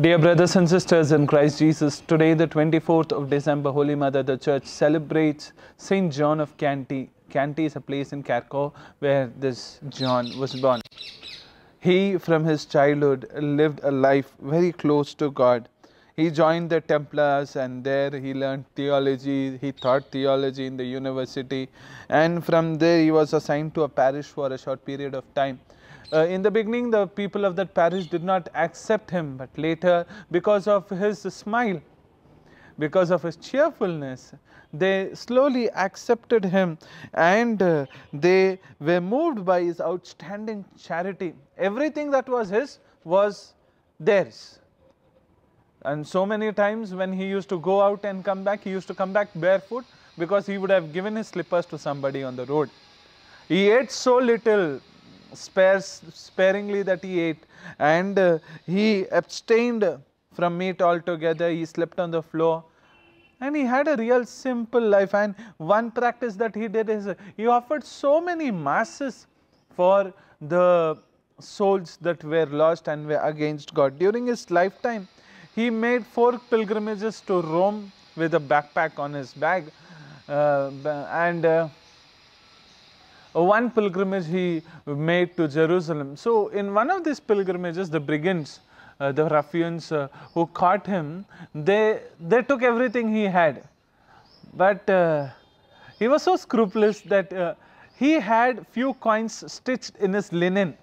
Dear brothers and sisters in Christ Jesus, today, the 24th of December, Holy Mother, the Church celebrates Saint John of Canty. Canty is a place in Kharkov where this John was born. He, from his childhood, lived a life very close to God. He joined the Templars and there he learned theology. He taught theology in the university. And from there, he was assigned to a parish for a short period of time. Uh, in the beginning, the people of that parish did not accept him, but later, because of his smile, because of his cheerfulness, they slowly accepted him and uh, they were moved by his outstanding charity. Everything that was his was theirs. And so many times when he used to go out and come back, he used to come back barefoot because he would have given his slippers to somebody on the road. He ate so little spares, sparingly that he ate and uh, he abstained from meat altogether, he slept on the floor and he had a real simple life and one practice that he did is he offered so many masses for the souls that were lost and were against God. During his lifetime, he made four pilgrimages to Rome with a backpack on his bag uh, and uh, one pilgrimage he made to Jerusalem. So in one of these pilgrimages, the brigands, uh, the ruffians uh, who caught him, they, they took everything he had. But uh, he was so scrupulous that uh, he had few coins stitched in his linen.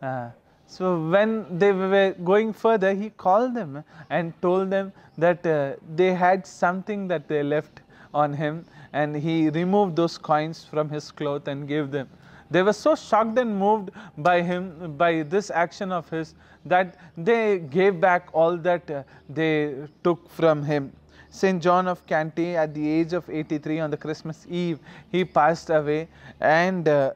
Uh, so when they were going further, he called them and told them that uh, they had something that they left on him and he removed those coins from his cloth and gave them. They were so shocked and moved by him, by this action of his, that they gave back all that uh, they took from him. St. John of Canty, at the age of 83 on the Christmas Eve, he passed away and uh,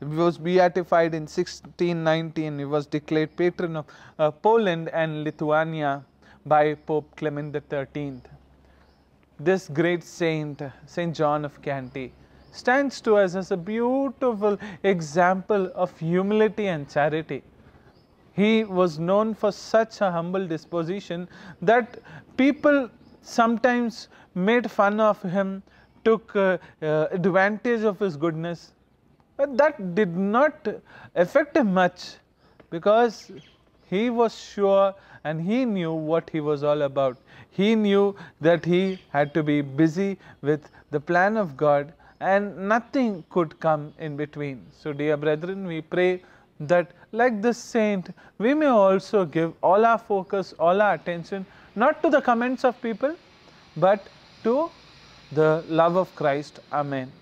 was beatified in 1619. He was declared patron of uh, Poland and Lithuania by Pope Clement XIII this great saint, Saint John of Canty, stands to us as a beautiful example of humility and charity. He was known for such a humble disposition that people sometimes made fun of him, took uh, uh, advantage of his goodness. But that did not affect him much because he was sure and he knew what he was all about. He knew that he had to be busy with the plan of God and nothing could come in between. So, dear brethren, we pray that like this saint, we may also give all our focus, all our attention, not to the comments of people, but to the love of Christ. Amen.